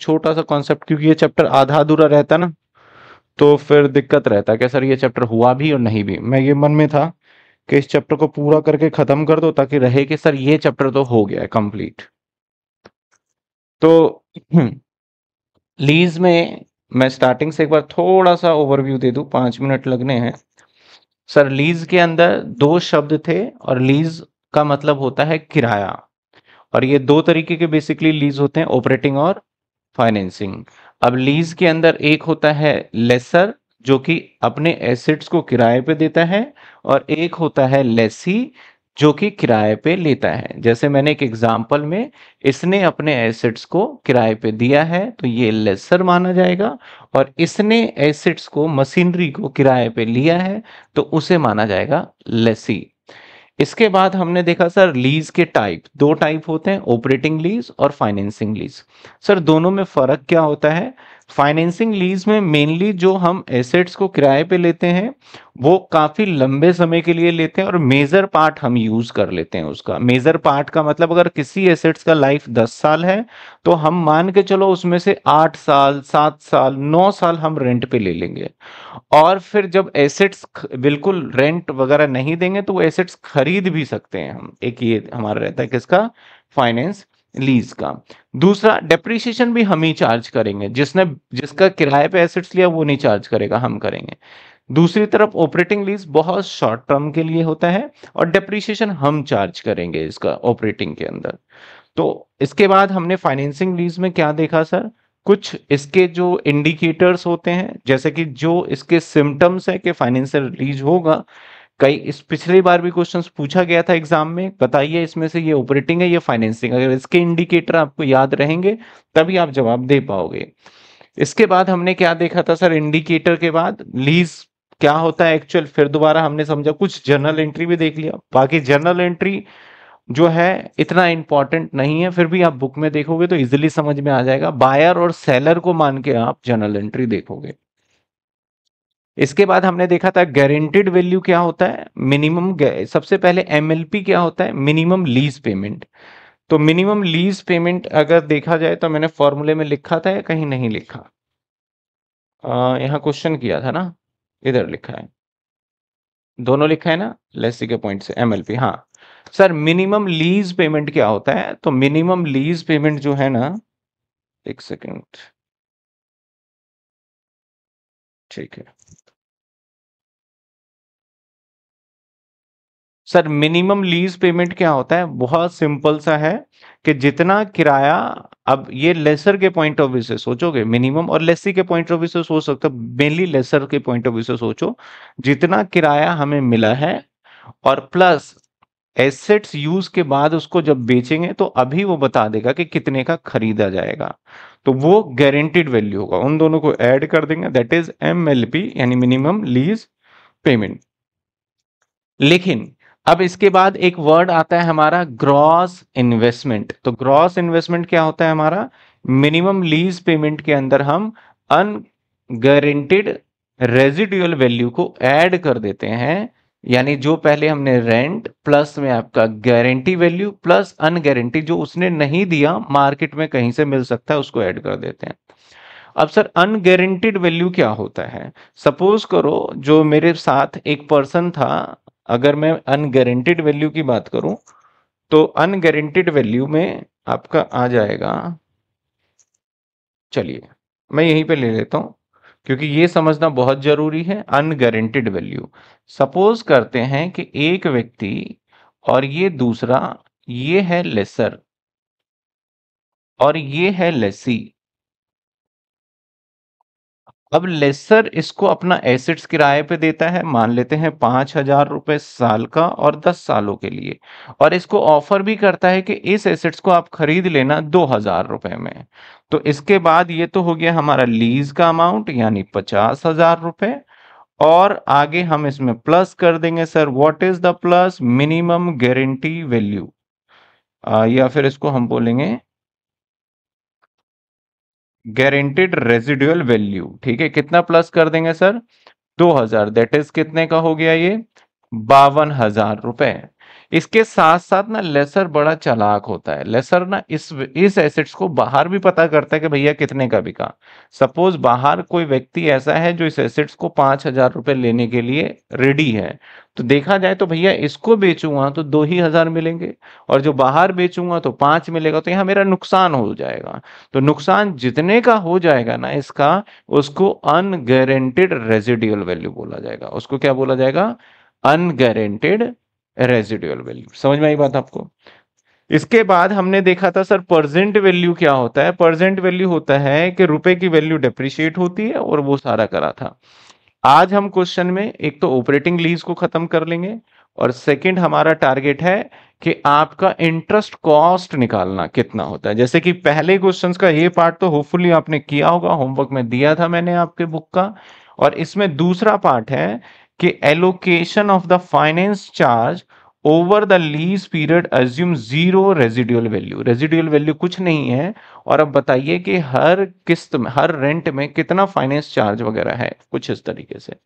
छोटा सा कॉन्सेप्ट क्योंकि ये चैप्टर आधा अधूरा रहता ना तो फिर दिक्कत रहता कि सर ये चैप्टर हुआ भी और नहीं भी मैं ये मन में था कि इस चैप्टर को पूरा करके ख़त्म कर दो ताकि रहे कि सर ये चैप्टर तो हो गया है कंप्लीट तो लीज में मैं स्टार्टिंग से एक बार थोड़ा सा ओवरव्यू दे दू पांच मिनट लगने हैं सर लीज के अंदर दो शब्द थे और लीज का मतलब होता है किराया और ये दो तरीके के बेसिकली लीज होते हैं ऑपरेटिंग और फाइनेंसिंग अब लीज के अंदर एक होता है लेसर जो कि अपने एसेट्स को किराए पे देता है और एक होता है लेसी जो कि किराए पे लेता है जैसे मैंने एक एग्जाम्पल में इसने अपने एसेट्स को किराए पे दिया है तो ये लेसर माना जाएगा और इसने एसेट्स को मशीनरी को किराए पे लिया है तो उसे माना जाएगा लेसी इसके बाद हमने देखा सर लीज के टाइप दो टाइप होते हैं ऑपरेटिंग लीज और फाइनेंसिंग लीज सर दोनों में फर्क क्या होता है फाइनेंसिंग लीज में मेनली जो हम एसेट्स को किराए पे लेते हैं वो काफ़ी लंबे समय के लिए लेते हैं और मेजर पार्ट हम यूज़ कर लेते हैं उसका मेजर पार्ट का मतलब अगर किसी एसेट्स का लाइफ दस साल है तो हम मान के चलो उसमें से आठ साल सात साल नौ साल हम रेंट पे ले लेंगे और फिर जब एसेट्स बिल्कुल रेंट वगैरह नहीं देंगे तो वो एसेट्स खरीद भी सकते हैं हम एक ये हमारा रहता है किसका फाइनेंस लीज का दूसरा डेप्रिसिएशन भी हम ही चार्ज करेंगे जिसने जिसका किराए पे एसेट्स लिया वो नहीं चार्ज करेगा हम करेंगे दूसरी तरफ ऑपरेटिंग लीज बहुत शॉर्ट टर्म के लिए होता है और डेप्रिसिएशन हम चार्ज करेंगे इसका ऑपरेटिंग के अंदर तो इसके बाद हमने फाइनेंसिंग लीज में क्या देखा सर कुछ इसके जो इंडिकेटर्स होते हैं जैसे कि जो इसके सिम्टम्स है कि फाइनेंशियल लीज होगा कई इस पिछली बार भी क्वेश्चंस पूछा गया था एग्जाम में बताइए इसमें से ये ऑपरेटिंग है ये फाइनेंसिंग अगर इसके इंडिकेटर आपको याद रहेंगे तभी आप जवाब दे पाओगे इसके बाद हमने क्या देखा था सर इंडिकेटर के बाद लीज क्या होता है एक्चुअल फिर दोबारा हमने समझा कुछ जर्नल एंट्री भी देख लिया बाकी जर्नल एंट्री जो है इतना इंपॉर्टेंट नहीं है फिर भी आप बुक में देखोगे तो इजिली समझ में आ जाएगा बायर और सेलर को मान के आप जर्नल एंट्री देखोगे इसके बाद हमने देखा था गारंटेड वैल्यू क्या होता है मिनिमम सबसे पहले एमएलपी क्या होता है मिनिमम लीज पेमेंट तो मिनिमम लीज पेमेंट अगर देखा जाए तो मैंने फॉर्मूले में लिखा था या कहीं नहीं लिखा यहां क्वेश्चन किया था ना इधर लिखा है दोनों लिखा है ना लेसी के पॉइंट से एमएलपी हाँ सर मिनिमम लीज पेमेंट क्या होता है तो मिनिमम लीज पेमेंट जो है ना एक सेकेंड ठीक है सर मिनिमम लीज पेमेंट क्या होता है बहुत सिंपल सा है कि जितना किराया अब ये लेसर के पॉइंट ऑफ व्यू से सोचोगे मिनिमम और लेसी के पॉइंट ऑफ व्यू से सोच सकते हो मेनली लेसर के पॉइंट ऑफ व्यू से सोचो जितना किराया हमें मिला है और प्लस एसेट्स यूज के बाद उसको जब बेचेंगे तो अभी वो बता देगा कि कितने का खरीदा जाएगा तो वो गारंटीड वैल्यू होगा उन दोनों को ऐड कर देंगे दैट इज एम यानी मिनिमम लीज पेमेंट लेकिन अब इसके बाद एक वर्ड आता है हमारा ग्रॉस इन्वेस्टमेंट तो ग्रॉस इन्वेस्टमेंट क्या होता है हमारा मिनिमम लीज पेमेंट के अंदर हम अनगारंटेड रेजिडुअल वैल्यू को ऐड कर देते हैं यानी जो पहले हमने रेंट प्लस में आपका गारंटी वैल्यू प्लस अनगरेंटी जो उसने नहीं दिया मार्केट में कहीं से मिल सकता है उसको ऐड कर देते हैं अब सर अनगारंटेड वैल्यू क्या होता है सपोज करो जो मेरे साथ एक पर्सन था अगर मैं अनगरेंटेड वैल्यू की बात करूं तो अनगरेंटेड वैल्यू में आपका आ जाएगा चलिए मैं यहीं पे ले लेता हूं क्योंकि ये समझना बहुत जरूरी है अनगरेंटेड वैल्यू सपोज करते हैं कि एक व्यक्ति और ये दूसरा ये है लेसर और ये है लेसी अब लेसर इसको अपना एसेट्स किराए पे देता है मान लेते हैं पांच हजार रुपए साल का और दस सालों के लिए और इसको ऑफर भी करता है कि इस एसेट्स को आप खरीद लेना दो हजार रुपए में तो इसके बाद ये तो हो गया हमारा लीज का अमाउंट यानी पचास हजार रुपए और आगे हम इसमें प्लस कर देंगे sir what is the plus minimum guarantee value या फिर इसको हम बोलेंगे गारंटेड रेजिडुअल वैल्यू ठीक है कितना प्लस कर देंगे सर दो हजार दैट इज कितने का हो गया ये बावन हजार रुपए इसके साथ साथ ना लेसर बड़ा चलाक होता है लेसर ना इस इस एसेट्स को बाहर भी पता करता है कि भैया कितने का बिका सपोज बाहर कोई व्यक्ति ऐसा है जो इस एसेट्स को पांच हजार रुपए लेने के लिए रेडी है तो देखा जाए तो भैया इसको बेचूंगा तो दो ही हजार मिलेंगे और जो बाहर बेचूंगा तो पांच मिलेगा तो यहाँ मेरा नुकसान हो जाएगा तो नुकसान जितने का हो जाएगा ना इसका उसको अनगारंटेड रेजिडियल वैल्यू बोला जाएगा उसको क्या बोला जाएगा अनगरेंटेड रेजिडुअल वैल्यू समझ में आई बात आपको इसके बाद हमने देखा था सर परजेंट वैल्यू क्या होता है परजेंट वैल्यू होता है कि रुपए की वैल्यू डेप्रिशिएट होती है और वो सारा करा था आज हम क्वेश्चन में एक तो ऑपरेटिंग लीज को खत्म कर लेंगे और सेकंड हमारा टारगेट है कि आपका इंटरेस्ट कॉस्ट निकालना कितना होता है जैसे कि पहले क्वेश्चंस का ये पार्ट तो होपफुली आपने किया होगा होमवर्क में दिया था मैंने आपके बुक का और इसमें दूसरा पार्ट है कि allocation of the finance charge over the lease period assume zero residual value residual value कुछ नहीं है और अब बताइए कि हर किस्त में हर रेंट में कितना फाइनेंस चार्ज वगैरह है कुछ इस तरीके से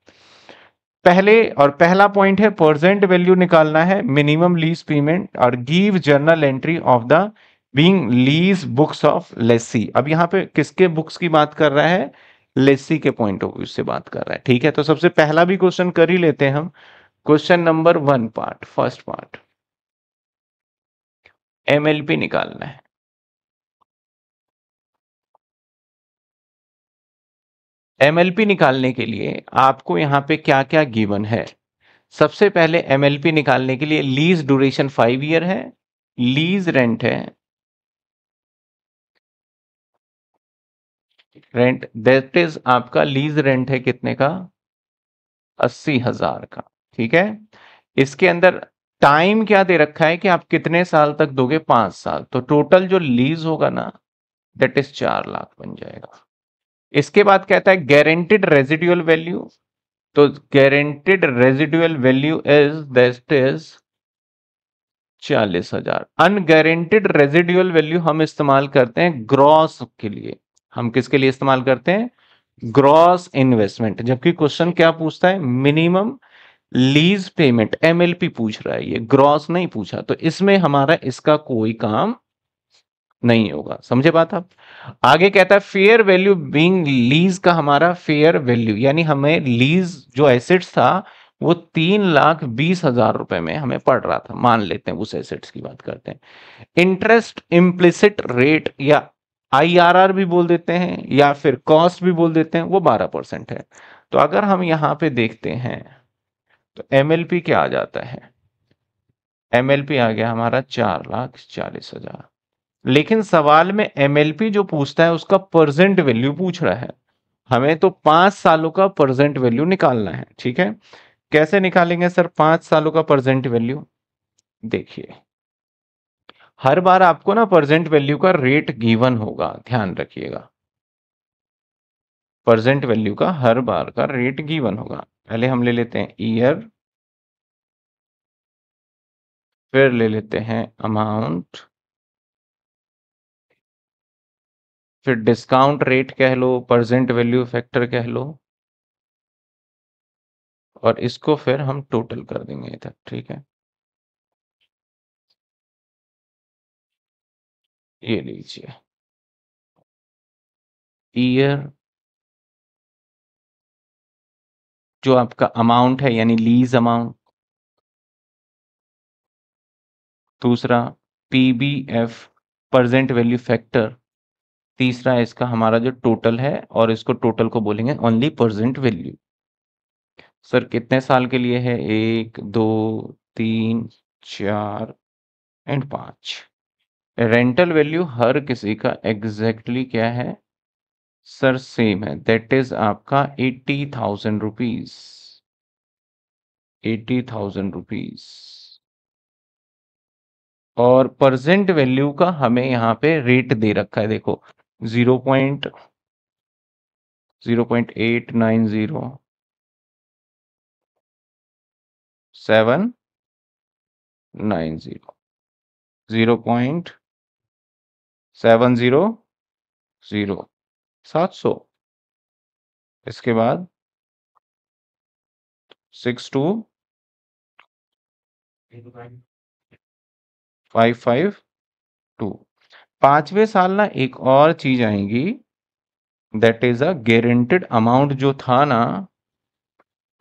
पहले और पहला पॉइंट है परसेंट वैल्यू निकालना है मिनिमम लीज पेमेंट और give journal entry of the being lease books of lessee अब यहाँ पे किसके बुक्स की बात कर रहा है लेसी के पॉइंट ऑफ व्यू से बात कर रहा है ठीक है तो सबसे पहला भी क्वेश्चन कर ही लेते हैं हम question number one part first part MLP निकालना है एमएलपी निकालने के लिए आपको यहां पे क्या क्या गिवन है सबसे पहले एमएलपी निकालने के लिए लीज ड्यूरेशन फाइव ईयर है लीज रेंट है रेंट दैट इज आपका लीज रेंट है कितने का अस्सी हजार का ठीक है इसके अंदर टाइम क्या दे रखा है कि आप कितने साल तक दोगे पांच साल तो टोटल जो लीज होगा ना दैट इज चार लाख बन जाएगा इसके बाद कहता है गारंटेड रेजिड्यूअल वैल्यू तो guaranteed residual value is that is चालीस हजार अनगारंटेड रेजिड्यूअल वैल्यू हम इस्तेमाल करते हैं ग्रॉस के लिए हम किसके लिए इस्तेमाल करते हैं ग्रॉस इन्वेस्टमेंट जबकि क्वेश्चन क्या पूछता है मिनिमम लीज पेमेंट एमएलपी पूछ रहा है ये ग्रॉस नहीं पूछा तो इसमें हमारा इसका कोई काम नहीं होगा समझे बात आप आगे कहता है फेयर वैल्यू बीइंग लीज का हमारा फेयर वैल्यू यानी हमें लीज जो एसेट्स था वो तीन लाख बीस हजार रुपए में हमें पड़ रहा था मान लेते हैं उस एसेट्स की बात करते हैं इंटरेस्ट इम्प्लिसिट रेट या आईआरआर भी बोल देते हैं या फिर कॉस्ट भी बोल देते हैं वो 12 परसेंट है तो अगर हम यहां पे देखते हैं तो एमएलपी क्या आ जाता है एमएलपी आ गया हमारा चार लाख चालीस हजार लेकिन सवाल में एमएलपी जो पूछता है उसका परसेंट वैल्यू पूछ रहा है हमें तो पांच सालों का परसेंट वैल्यू निकालना है ठीक है कैसे निकालेंगे सर पांच सालों का प्रजेंट वैल्यू देखिए हर बार आपको ना प्रेजेंट वैल्यू का रेट गिवन होगा ध्यान रखिएगा प्रेजेंट वैल्यू का हर बार का रेट गिवन होगा पहले हम ले लेते हैं ईयर फिर ले लेते हैं अमाउंट फिर डिस्काउंट रेट कह लो प्रेजेंट वैल्यू फैक्टर कह लो और इसको फिर हम टोटल कर देंगे इधर ठीक है ये लीजिए ईयर जो आपका अमाउंट है यानी लीज अमाउंट दूसरा पीबीएफ प्रेजेंट वैल्यू फैक्टर तीसरा इसका हमारा जो टोटल है और इसको टोटल को बोलेंगे ओनली प्रेजेंट वैल्यू सर कितने साल के लिए है एक दो तीन चार एंड पांच रेंटल वैल्यू हर किसी का एग्जैक्टली exactly क्या है सर सेम है दैट इज आपका eighty thousand rupees eighty thousand rupees और परसेंट वैल्यू का हमें यहां पे रेट दे रखा है देखो zero point zero point eight nine zero seven nine zero zero point seven zero zero सात सौ इसके बाद six two five five two पांचवें साल ना एक और चीज आएगी that is a guaranteed amount जो था ना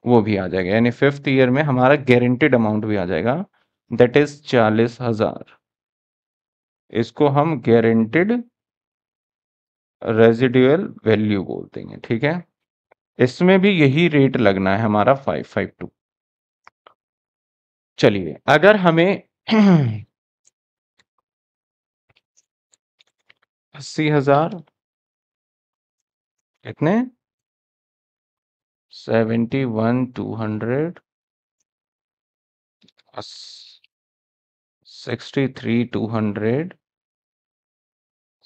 वो भी आ जाएगा यानी फिफ्थ ईयर में हमारा गारंटेड अमाउंट भी आ जाएगा दैट इज चालीस हजार इसको हम गारंटेड रेजिडुअल वैल्यू बोल देंगे ठीक है इसमें भी यही रेट लगना है हमारा फाइव फाइव टू चलिए अगर हमें अस्सी हजार कितने सेवेंटी वन टू हंड्रेड 63 200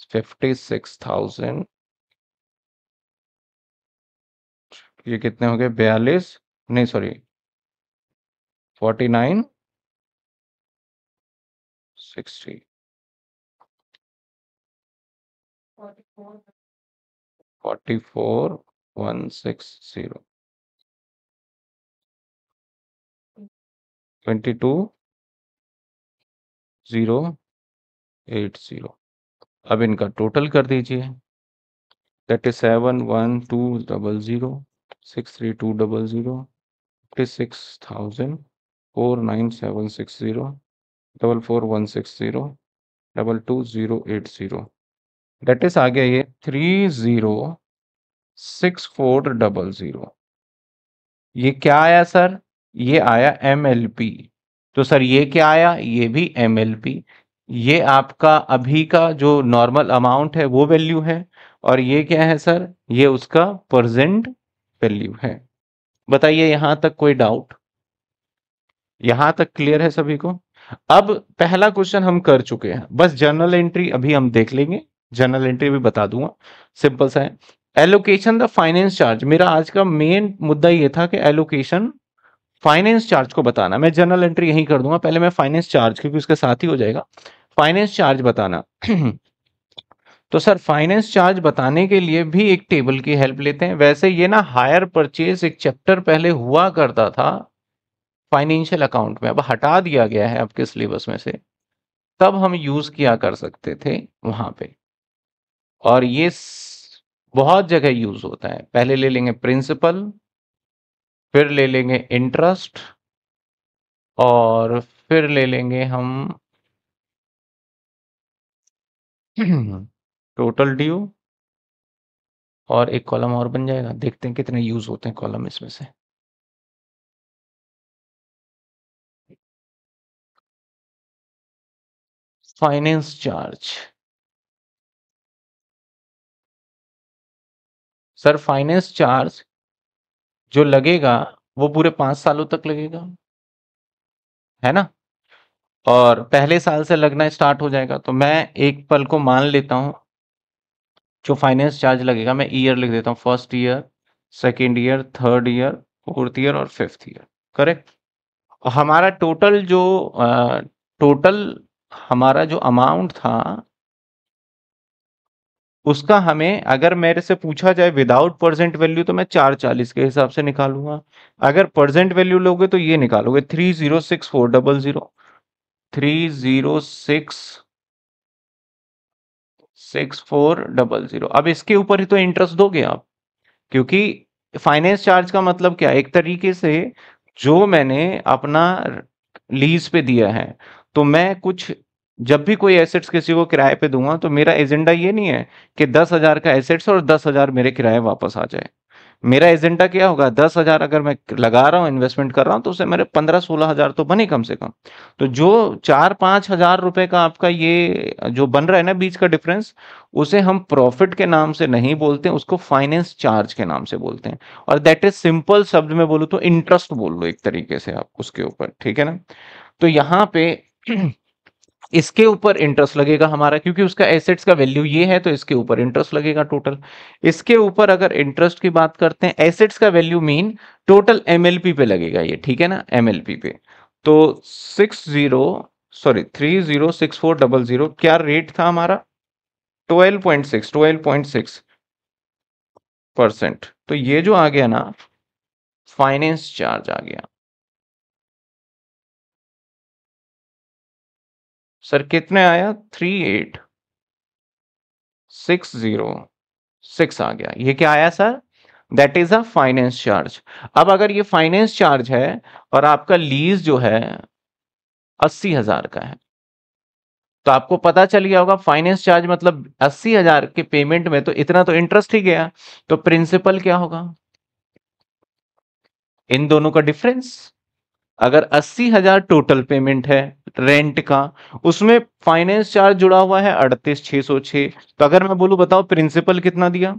56,000 ये कितने हो गए बयालीस नहीं sorry forty nine sixty forty four one six zero twenty two zero eight zero अब इनका टोटल कर दीजिए that is seven one two double zero six three two double zero fifty six thousand four nine seven six zero double four one six zero double two zero eight zero that is आ गया ये three zero six four double zero ये क्या आया sir ये आया M L P तो sir ये क्या आया ये भी एम ये आपका अभी का जो नॉर्मल अमाउंट है वो वैल्यू है और ये क्या है सर ये उसका प्रजेंट वैल्यू है बताइए यहां तक कोई डाउट यहां तक क्लियर है सभी को अब पहला क्वेश्चन हम कर चुके हैं बस जर्नल एंट्री अभी हम देख लेंगे जर्नल एंट्री भी बता दूंगा सिंपल सा है एलोकेशन द फाइनेंस चार्ज मेरा आज का मेन मुद्दा ये था कि एलोकेशन फाइनेंस चार्ज को बताना मैं जनरल एंट्री यही कर दूंगा पहले मैं फाइनेंस चार्ज क्योंकि उसके साथ ही हो जाएगा फाइनेंस चार्ज बताना तो सर फाइनेंस चार्ज बताने के लिए भी एक टेबल की हेल्प लेते हैं वैसे ये ना हायर परचेज एक चैप्टर पहले हुआ करता था फाइनेंशियल अकाउंट में अब हटा दिया गया है आपके सिलेबस में से तब हम यूज किया कर सकते थे वहां पे और ये बहुत जगह यूज होता है पहले ले लेंगे प्रिंसिपल फिर ले लेंगे इंटरेस्ट और फिर ले लेंगे हम टोटल ड्यू और एक कॉलम और बन जाएगा देखते हैं कितने यूज होते हैं कॉलम इसमें से finance charge sir finance charge जो लगेगा वो पूरे पांच सालों तक लगेगा है ना और पहले साल से लगना स्टार्ट हो जाएगा तो मैं एक पल को मान लेता हूं जो फाइनेंस चार्ज लगेगा मैं ईयर लिख देता हूँ first year second year third year fourth year और फिफ्थ ईयर करेक्ट हमारा टोटल जो टोटल हमारा जो अमाउंट था उसका हमें अगर मेरे से पूछा जाए विदाउट परसेंट वैल्यू तो मैं चार चालीस के हिसाब से निकालूंगा अगर परसेंट वैल्यू लोगे तो ये निकालोगे three zero six four double zero three zero six six four double zero अब इसके ऊपर ही तो इंटरेस्ट दोगे आप क्योंकि फाइनेंस चार्ज का मतलब क्या एक तरीके से जो मैंने अपना लीज पे दिया है तो मैं कुछ जब भी कोई एसेट्स किसी को किराए पे दूंगा तो मेरा एजेंडा ये नहीं है कि दस हजार का एसेट्स और दस हजार मेरे किराए वापस आ जाए मेरा एजेंडा क्या होगा दस हजार अगर मैं लगा रहा हूँ इन्वेस्टमेंट कर रहा हूँ तो उसे मेरे पंद्रह सोलह हजार तो बने कम से कम तो जो चार पांच हजार रुपए का आपका ये जो बन रहा है ना बीच का डिफरेंस उसे हम प्रॉफिट के नाम से नहीं बोलते उसको फाइनेंस चार्ज के नाम से बोलते हैं और दैट इज सिंपल शब्द में बोलू तो इंटरेस्ट बोल लो एक तरीके से आप उसके ऊपर ठीक है ना तो यहाँ पे इसके ऊपर इंटरेस्ट लगेगा हमारा क्योंकि उसका एसेट्स का वैल्यू ये है तो इसके ऊपर इंटरेस्ट लगेगा टोटल इसके ऊपर अगर इंटरेस्ट की बात करते हैं एसेट्स का वैल्यू मीन टोटल एमएलपी पे लगेगा ये ठीक है ना एमएलपी पे तो six zero sorry three zero six four double zero क्या रेट था हमारा twelve point six twelve point six percent तो ये जो आ गया ना फाइनेंस चार्ज आ गया सर कितने आया three eight six zero six आ गया ये क्या आया sir that is a finance charge अब अगर ये फाइनेंस चार्ज है और आपका लीज जो है अस्सी हजार का है तो आपको पता चल गया होगा फाइनेंस चार्ज मतलब अस्सी हजार के पेमेंट में तो इतना तो इंटरेस्ट ही गया तो प्रिंसिपल क्या होगा इन दोनों का डिफरेंस अगर अस्सी हजार टोटल पेमेंट है रेंट का उसमें फाइनेंस चार्ज जुड़ा हुआ है अड़तीस छह सौ छह तो अगर मैं बोलू बताओ प्रिंसिपल कितना दिया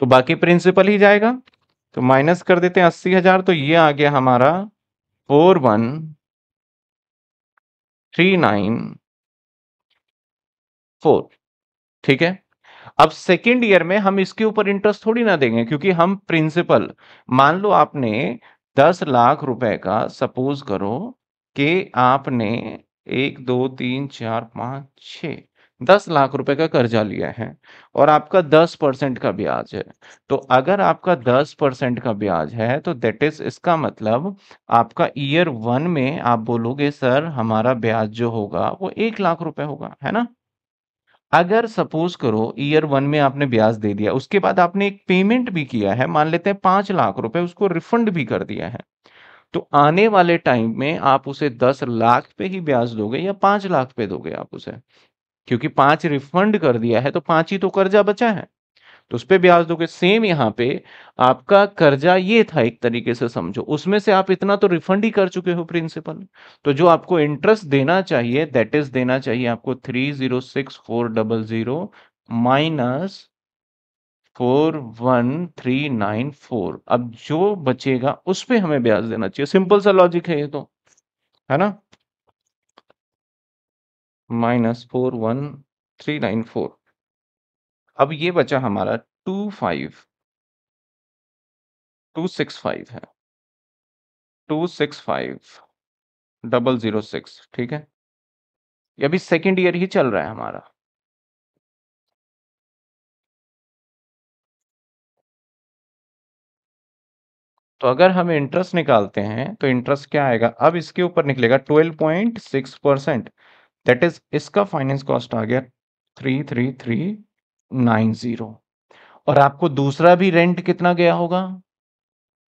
तो बाकी प्रिंसिपल ही जाएगा तो माइनस कर देते हैं अस्सी हजार तो ये आ गया हमारा four one three nine four ठीक है अब सेकेंड ईयर में हम इसके ऊपर इंटरेस्ट थोड़ी ना देंगे क्योंकि हम प्रिंसिपल मान लो आपने दस लाख रुपए का सपोज करो कि आपने एक दो तीन चार पाँच छ दस लाख रुपए का कर्जा लिया है और आपका दस परसेंट का ब्याज है तो अगर आपका दस परसेंट का ब्याज है तो देट इज इसका मतलब आपका ईयर वन में आप बोलोगे सर हमारा ब्याज जो होगा वो एक लाख रुपए होगा है ना अगर सपोज करो ईयर वन में आपने ब्याज दे दिया उसके बाद आपने एक पेमेंट भी किया है मान लेते हैं पांच लाख रुपए उसको रिफंड भी कर दिया है तो आने वाले टाइम में आप उसे दस लाख पे ही ब्याज दोगे या पांच लाख पे दोगे आप उसे क्योंकि पांच रिफंड कर दिया है तो पांच ही तो कर्जा बचा है तो उस पर ब्याज दोगे सेम यहाँ पे आपका कर्जा ये था एक तरीके से समझो उसमें से आप इतना तो रिफंड ही कर चुके हो प्रिंसिपल तो जो आपको इंटरेस्ट देना चाहिए दैट इज देना चाहिए आपको three zero six four double zero minus four one three nine four अब जो बचेगा उस पर हमें ब्याज देना चाहिए सिंपल सा लॉजिक है ये तो है ना minus four one three nine four अब ये बचा हमारा two five two six five है two six five double zero six ठीक है ये अभी सेकेंड ईयर ही चल रहा है हमारा तो अगर हम इंटरेस्ट निकालते हैं तो इंटरेस्ट क्या आएगा अब इसके ऊपर निकलेगा twelve point six percent that is इसका फाइनेंस कॉस्ट आ गया three three three nine zero और आपको दूसरा भी रेंट कितना गया होगा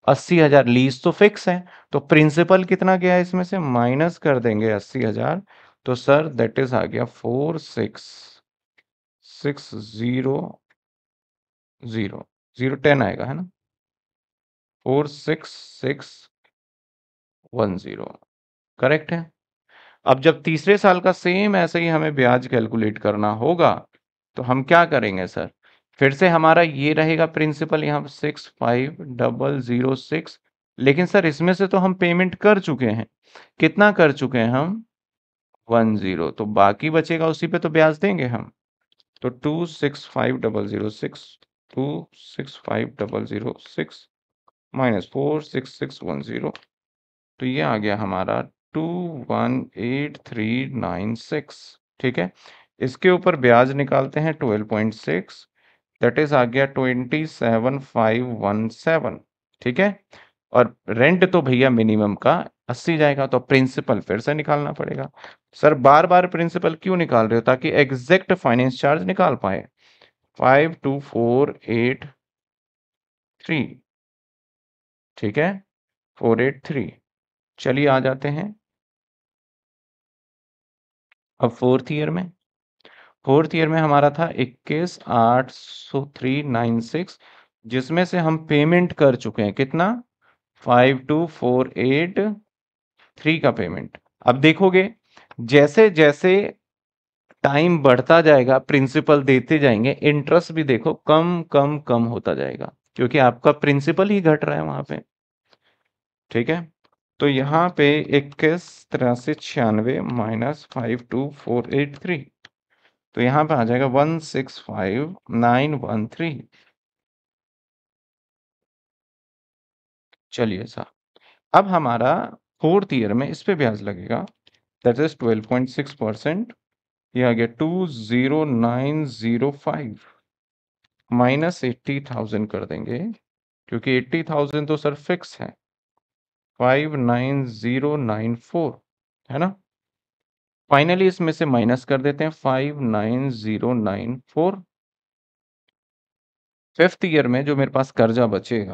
अस्सी हजार लीज तो फिक्स है तो प्रिंसिपल कितना गया इसमें से माइनस कर देंगे अस्सी हजार तो सर दैट इज आ गया four six six zero zero zero ten आएगा है ना four six six one zero correct है अब जब तीसरे साल का सेम ऐसे ही हमें ब्याज कैलकुलेट करना होगा तो हम क्या करेंगे सर फिर से हमारा ये रहेगा प्रिंसिपल यहाँ six five double zero six लेकिन सर इसमें से तो हम पेमेंट कर चुके हैं कितना कर चुके हैं हम वन ज़ीरो तो बाकी बचेगा उसी पे तो ब्याज देंगे हम तो two six five double zero six two six five double zero six minus four six six one zero तो ये आ गया हमारा two one eight three nine six ठीक है इसके ऊपर ब्याज निकालते हैं twelve point six that is आ गया twenty seven five one seven ठीक है और रेंट तो भैया मिनिमम का अस्सी जाएगा तो प्रिंसिपल फिर से निकालना पड़ेगा सर बार बार प्रिंसिपल क्यों निकाल रहे हो ताकि एग्जैक्ट फाइनेंस चार्ज निकाल पाए five two four eight three ठीक है फोर एट थ्री चलिए आ जाते हैं अब फोर्थ ईयर में फोर्थ ईयर में हमारा था इक्कीस आठ सौ थ्री नाइन सिक्स जिसमें से हम पेमेंट कर चुके हैं कितना five two four eight three का पेमेंट अब देखोगे जैसे जैसे टाइम बढ़ता जाएगा प्रिंसिपल देते जाएंगे इंटरेस्ट भी देखो कम कम कम होता जाएगा क्योंकि आपका प्रिंसिपल ही घट रहा है वहां पे ठीक है तो यहाँ पे इक्कीस तिरासी छियानवे minus five two four eight three तो यहां पे आ जाएगा one six five nine one three चलिए सर अब हमारा फोर्थ ईयर में इस पे ब्याज लगेगा that is twelve point six percent ये आ गया two zero nine zero five minus eighty thousand कर देंगे क्योंकि एट्टी थाउजेंड तो सर फिक्स है five nine zero nine four है ना फाइनली इसमें से माइनस कर देते हैं five nine zero nine four fifth year में जो मेरे पास कर्जा बचेगा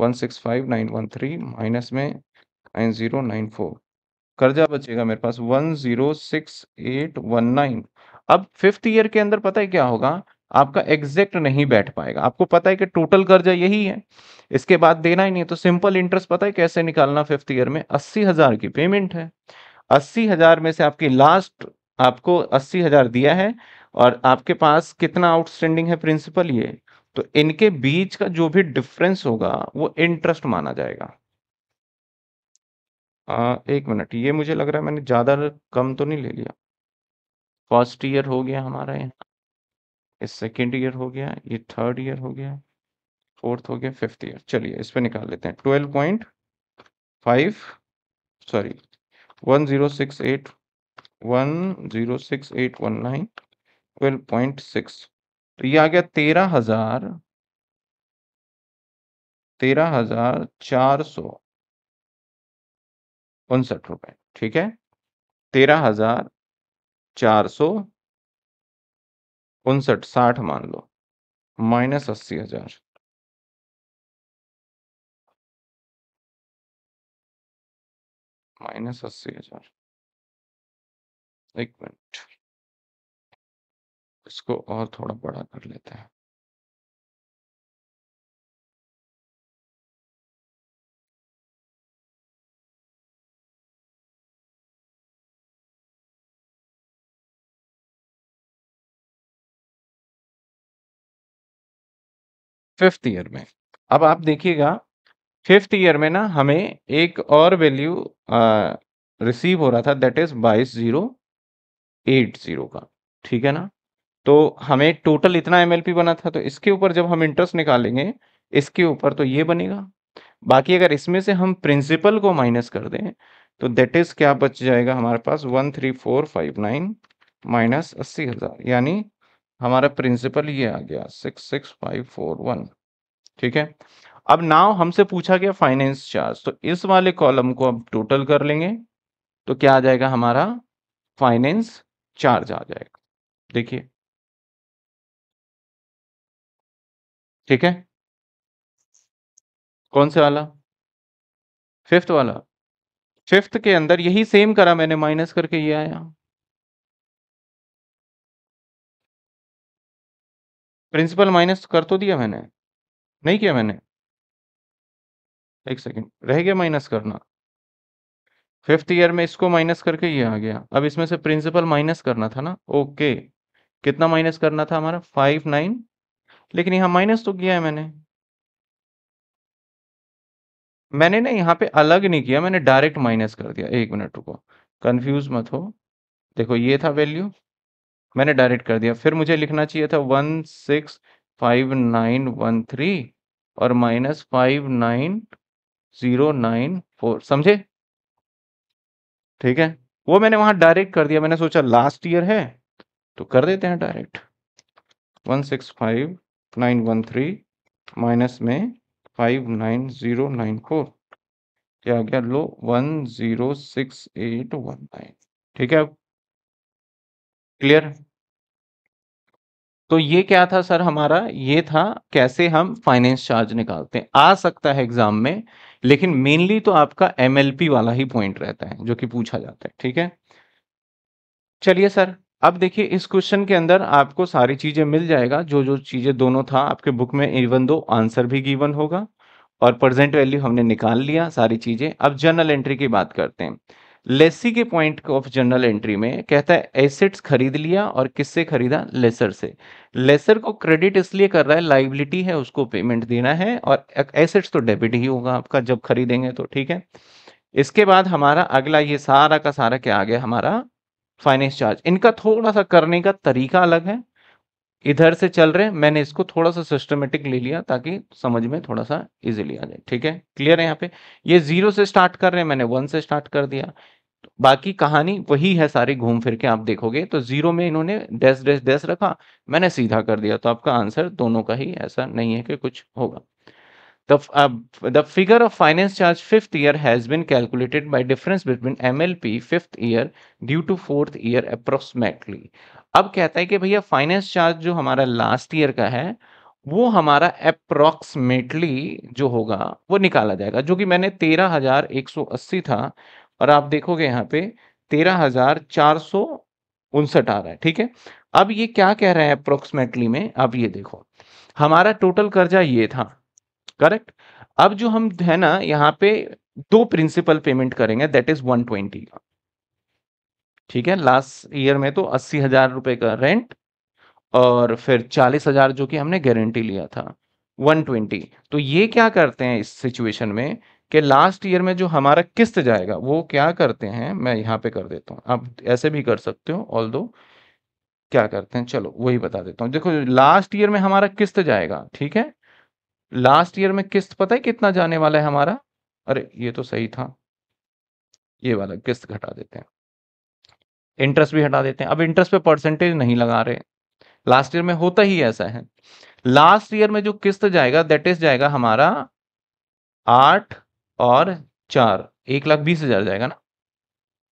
one six five nine one three minus में नाइन जीरो नाइन फोर कर्जा बचेगा मेरे पास one zero six eight one nine अब फिफ्थ ईयर के अंदर पता है क्या होगा आपका एग्जैक्ट नहीं बैठ पाएगा आपको पता है कि टोटल कर्जा यही है इसके बाद देना ही नहीं तो सिंपल इंटरेस्ट पता है कैसे निकालना फिफ्थ ईयर में अस्सी हजार की पेमेंट है अस्सी हजार में से आपकी लास्ट आपको अस्सी हजार दिया है और आपके पास कितना आउटस्टैंडिंग है प्रिंसिपल ये तो इनके बीच का जो भी डिफरेंस होगा वो इंटरेस्ट माना जाएगा आ, एक मिनट ये मुझे लग रहा है मैंने ज्यादा कम तो नहीं ले लिया फर्स्ट ईयर हो गया हमारा यहाँ ये सेकेंड ईयर हो गया ये थर्ड ईयर हो गया फोर्थ हो गया फिफ्थ ईयर चलिए इस पर निकाल लेते हैं twelve point five sorry one zero six eight one zero six eight one nine twelve point six तो ये आ गया तेरह हजार तेरह हजार चार सौ उनसठ रुपए ठीक है तेरह हजार चार सौ उनसठ साठ मान लो माइनस अस्सी हजार माइनस अस्सी हजार एक मिनट इसको और थोड़ा बड़ा कर लेते हैं फिफ्थ ईयर में अब आप देखिएगा फिफ्थ ईयर में ना हमें एक और वैल्यू रिसीव हो रहा था दैट इज बाईस जीरो एट जीरो का ठीक है ना तो हमें टोटल इतना एम बना था तो इसके ऊपर जब हम इंटरेस्ट निकालेंगे इसके ऊपर तो ये बनेगा बाकी अगर इसमें से हम प्रिंसिपल को माइनस कर दें तो दैट इज क्या बच जाएगा हमारे पास one three four five nine minus अस्सी हजार यानी हमारा प्रिंसिपल ये आ गया six six five four one ठीक है अब नाव हमसे पूछा गया फाइनेंस चार्ज तो इस वाले कॉलम को अब टोटल कर लेंगे तो क्या आ जाएगा हमारा फाइनेंस चार्ज आ जाएगा देखिए ठीक है कौन से वाला फिफ्थ वाला फिफ्थ के अंदर यही सेम करा मैंने माइनस करके ये आया प्रिंसिपल माइनस कर तो दिया मैंने नहीं किया मैंने एक सेकेंड रह गया माइनस करना फिफ्थ ईयर में इसको माइनस करके ये आ गया अब इसमें से प्रिंसिपल माइनस करना था ना ओके कितना माइनस करना था हमारा फाइव नाइन लेकिन यहाँ माइनस तो किया है मैंने मैंने ना यहाँ पे अलग नहीं किया मैंने डायरेक्ट माइनस कर दिया एक मिनट रुको कंफ्यूज मत हो देखो ये था वैल्यू मैंने डायरेक्ट कर दिया फिर मुझे लिखना चाहिए था one six five nine one three और minus five nine zero nine four समझे ठीक है वो मैंने वहां डायरेक्ट कर दिया मैंने सोचा लास्ट ईयर है तो कर देते हैं direct one six five nine one three minus में five nine zero nine four क्या आ गया लो one zero six eight one nine ठीक है क्लियर तो ये क्या था सर हमारा ये था कैसे हम फाइनेंस चार्ज निकालते हैं आ सकता है एग्जाम में लेकिन मेनली तो आपका एम वाला ही पॉइंट रहता है जो कि पूछा जाता है ठीक है चलिए सर अब देखिए इस क्वेश्चन के अंदर आपको सारी चीजें मिल जाएगा जो जो चीजें दोनों था आपके बुक में इवन दो आंसर भी गिवन होगा और प्रेजेंट वैल्यू हमने निकाल लिया सारी चीजें अब जर्नल एंट्री की बात करते हैं लेसी के पॉइंट ऑफ जनरल एंट्री में कहता है एसेट्स खरीद लिया और किससे खरीदा लेसर से लेसर को क्रेडिट इसलिए कर रहा है लाइबिलिटी है उसको पेमेंट देना है और एसेट्स तो डेबिट ही होगा आपका जब खरीदेंगे तो ठीक है इसके बाद हमारा अगला ये सारा का सारा क्या आ गया हमारा फाइनेंस चार्ज इनका थोड़ा सा करने का तरीका अलग है इधर से चल रहे मैंने इसको थोड़ा सा सिस्टमेटिक ले लिया ताकि समझ में थोड़ा सा इजीली आ जाए ठीक है क्लियर है यहाँ पे ये जीरो से स्टार्ट कर रहे हैं मैंने वन से स्टार्ट कर दिया बाकी कहानी वही है सारी घूम फिर के आप देखोगे तो जीरो में इन्होंने डेस डेस डेस रखा मैंने सीधा कर दिया तो आपका आंसर दोनों का ही ऐसा नहीं है कि कुछ होगा The, uh, the figure of finance charge fifth year has been calculated by difference between MLP fifth year due to fourth year approximately. अब कहता है कि भैया फाइनेंस चार्ज जो हमारा लास्ट ईयर का है वो हमारा अप्रोक्सीमेटली जो होगा वो निकाला जाएगा जो कि मैंने तेरह हजार एक सौ अस्सी था और आप देखोगे यहाँ पे तेरह हजार चार सौ उनसठ आ रहा है ठीक है अब ये क्या कह रहे हैं अप्रोक्सीमेटली में अब ये देखो हमारा टोटल कर्जा ये था करेक्ट अब जो हम है ना यहाँ पे दो प्रिंसिपल पेमेंट करेंगे दैट इज वन ट्वेंटी का ठीक है लास्ट ईयर में तो अस्सी हजार रुपए का रेंट और फिर चालीस हजार जो कि हमने गारंटी लिया था वन ट्वेंटी तो ये क्या करते हैं इस सिचुएशन में कि लास्ट ईयर में जो हमारा किस्त जाएगा वो क्या करते हैं मैं यहाँ पे कर देता हूँ आप ऐसे भी कर सकते हो ऑल क्या करते हैं चलो वही बता देता हूँ देखो लास्ट ईयर में हमारा किस्त जाएगा ठीक है लास्ट ईयर में किस्त पता है कितना जाने वाला है हमारा अरे ये तो सही था ये वाला किस्त घटा देते हैं इंटरेस्ट भी हटा देते हैं अब इंटरेस्ट पे परसेंटेज नहीं लगा रहे लास्ट ईयर में होता ही ऐसा है लास्ट ईयर में जो किस्त जाएगा दैट इज जाएगा हमारा आठ और चार एक लाख बीस हजार जाएगा ना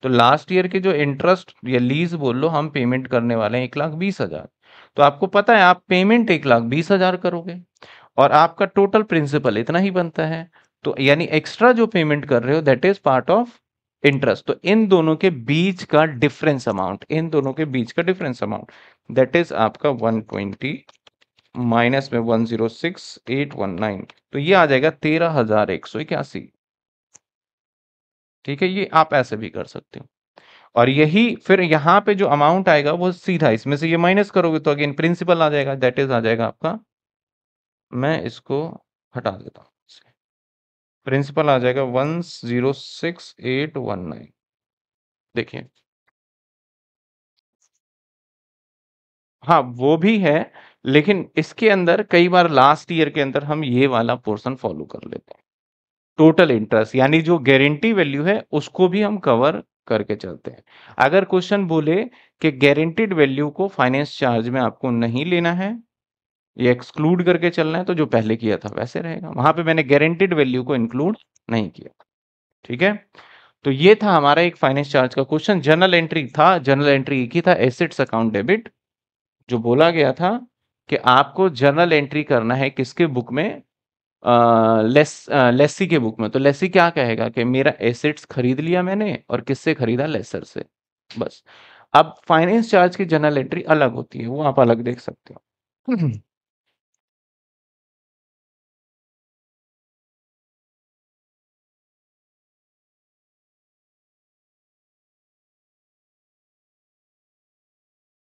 तो लास्ट ईयर के जो इंटरेस्ट या लीज बोल लो हम पेमेंट करने वाले हैं एक लाख बीस हजार तो आपको पता है आप पेमेंट एक लाख बीस हजार करोगे और आपका टोटल प्रिंसिपल इतना ही बनता है तो यानी एक्स्ट्रा जो पेमेंट कर रहे हो that is part of interest तो इन दोनों के बीच का डिफरेंस अमाउंट इन दोनों के बीच का डिफरेंस अमाउंट दैट इज आपका 120 माइनस में 106819 तो ये आ जाएगा तेरह हजार एक सौ इक्यासी ठीक है ये आप ऐसे भी कर सकते हो और यही फिर यहाँ पे जो अमाउंट आएगा वो सीधा इसमें से ये माइनस करोगे तो अगेन प्रिंसिपल आ जाएगा दैट इज आ जाएगा आपका मैं इसको हटा देता हूँ प्रिंसिपल आ जाएगा one zero six eight one nine देखिए हाँ वो भी है लेकिन इसके अंदर कई बार लास्ट ईयर के अंदर हम ये वाला पोर्शन फॉलो कर लेते हैं टोटल इंटरेस्ट यानी जो गारंटी वैल्यू है उसको भी हम कवर करके चलते हैं अगर क्वेश्चन बोले कि गारंटीड वैल्यू को फाइनेंस चार्ज में आपको नहीं लेना है ये एक्सक्लूड करके चलना है तो जो पहले किया था वैसे रहेगा वहां पे मैंने गारंटेड वैल्यू को इंक्लूड नहीं किया ठीक है तो ये था हमारा एक फाइनेंस चार्ज का क्वेश्चन जनरल एंट्री था जनरल एंट्री एक ही था एसेट्स अकाउंट डेबिट जो बोला गया था कि आपको जनरल एंट्री करना है किसके बुक में लेस लेसी के बुक में तो लेसी क्या कहेगा कि मेरा एसेट्स खरीद लिया मैंने और किससे खरीदा लेसर से बस अब फाइनेंस चार्ज की जनरल एंट्री अलग होती है वो आप अलग देख सकते हो